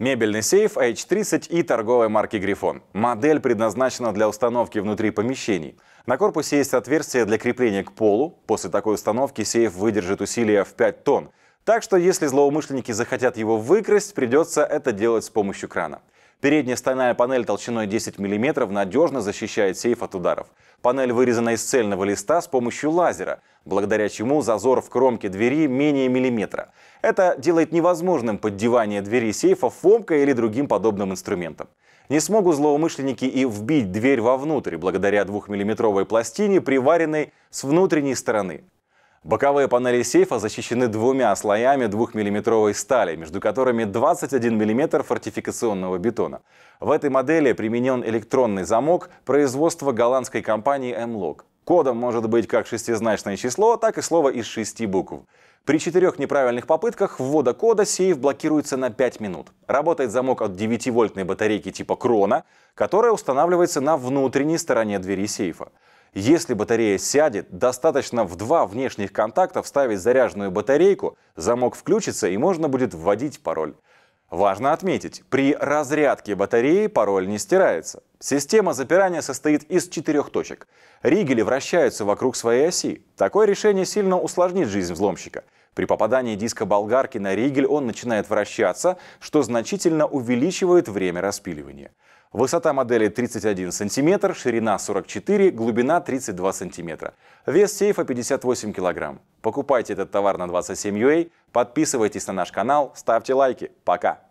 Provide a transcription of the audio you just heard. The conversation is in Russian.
Мебельный сейф H30 и торговая марки «Грифон». Модель предназначена для установки внутри помещений. На корпусе есть отверстие для крепления к полу. После такой установки сейф выдержит усилия в 5 тонн. Так что если злоумышленники захотят его выкрасть, придется это делать с помощью крана. Передняя стальная панель толщиной 10 мм надежно защищает сейф от ударов. Панель вырезана из цельного листа с помощью лазера, благодаря чему зазор в кромке двери менее миллиметра. Это делает невозможным поддевание двери сейфа фомкой или другим подобным инструментом. Не смогут злоумышленники и вбить дверь вовнутрь благодаря двухмиллиметровой пластине, приваренной с внутренней стороны. Боковые панели сейфа защищены двумя слоями 2-мм стали, между которыми 21 мм фортификационного бетона. В этой модели применен электронный замок производства голландской компании m lock Кодом может быть как шестизначное число, так и слово из шести букв. При четырех неправильных попытках ввода кода сейф блокируется на 5 минут. Работает замок от 9-вольтной батарейки типа Крона, которая устанавливается на внутренней стороне двери сейфа. Если батарея сядет, достаточно в два внешних контакта вставить заряженную батарейку, замок включится и можно будет вводить пароль. Важно отметить, при разрядке батареи пароль не стирается. Система запирания состоит из четырех точек. Ригели вращаются вокруг своей оси. Такое решение сильно усложнит жизнь взломщика. При попадании диска болгарки на ригель он начинает вращаться, что значительно увеличивает время распиливания. Высота модели 31 см, ширина 44 глубина 32 см. Вес сейфа 58 кг. Покупайте этот товар на 27UA, подписывайтесь на наш канал, ставьте лайки. Пока!